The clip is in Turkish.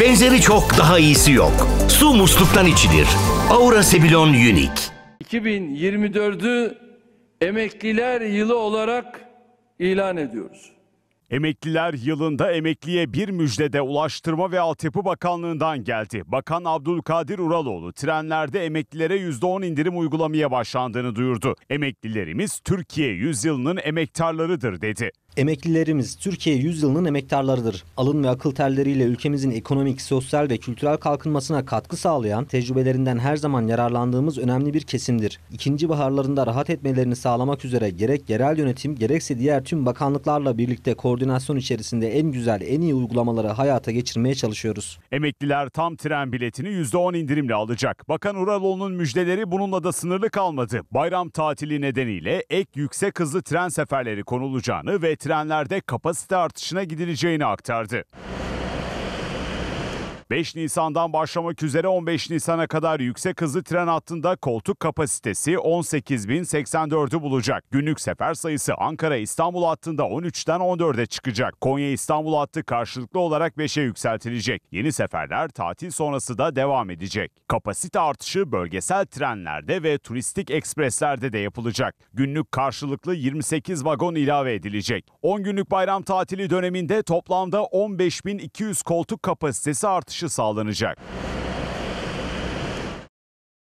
Benzeri çok daha iyisi yok. Su musluktan içilir. Aura Sebilon Unique. 2024'ü emekliler yılı olarak ilan ediyoruz. Emekliler yılında emekliye bir müjdede Ulaştırma ve Altyapı Bakanlığı'ndan geldi. Bakan Abdülkadir Uraloğlu trenlerde emeklilere %10 indirim uygulamaya başlandığını duyurdu. Emeklilerimiz Türkiye yüzyılının emektarlarıdır dedi. Emeklilerimiz Türkiye yüzyılının emektarlarıdır. Alın ve akıl terleriyle ülkemizin ekonomik, sosyal ve kültürel kalkınmasına katkı sağlayan, tecrübelerinden her zaman yararlandığımız önemli bir kesimdir. İkinci baharlarında rahat etmelerini sağlamak üzere gerek yerel yönetim gerekse diğer tüm bakanlıklarla birlikte koordinasyon içerisinde en güzel, en iyi uygulamaları hayata geçirmeye çalışıyoruz. Emekliler tam tren biletini %10 indirimle alacak. Bakan Uraloğlu'nun müjdeleri bununla da sınırlı kalmadı. Bayram tatili nedeniyle ek yüksek hızlı tren seferleri konulacağını ve trenlerde kapasite artışına gidileceğini aktardı. 5 Nisan'dan başlamak üzere 15 Nisan'a kadar yüksek hızlı tren hattında koltuk kapasitesi 18.084'ü bulacak. Günlük sefer sayısı Ankara-İstanbul hattında 13'ten 14'e çıkacak. Konya-İstanbul hattı karşılıklı olarak 5'e yükseltilecek. Yeni seferler tatil sonrası da devam edecek. Kapasite artışı bölgesel trenlerde ve turistik ekspreslerde de yapılacak. Günlük karşılıklı 28 vagon ilave edilecek. 10 günlük bayram tatili döneminde toplamda 15.200 koltuk kapasitesi artışı katkısı sağlanacak.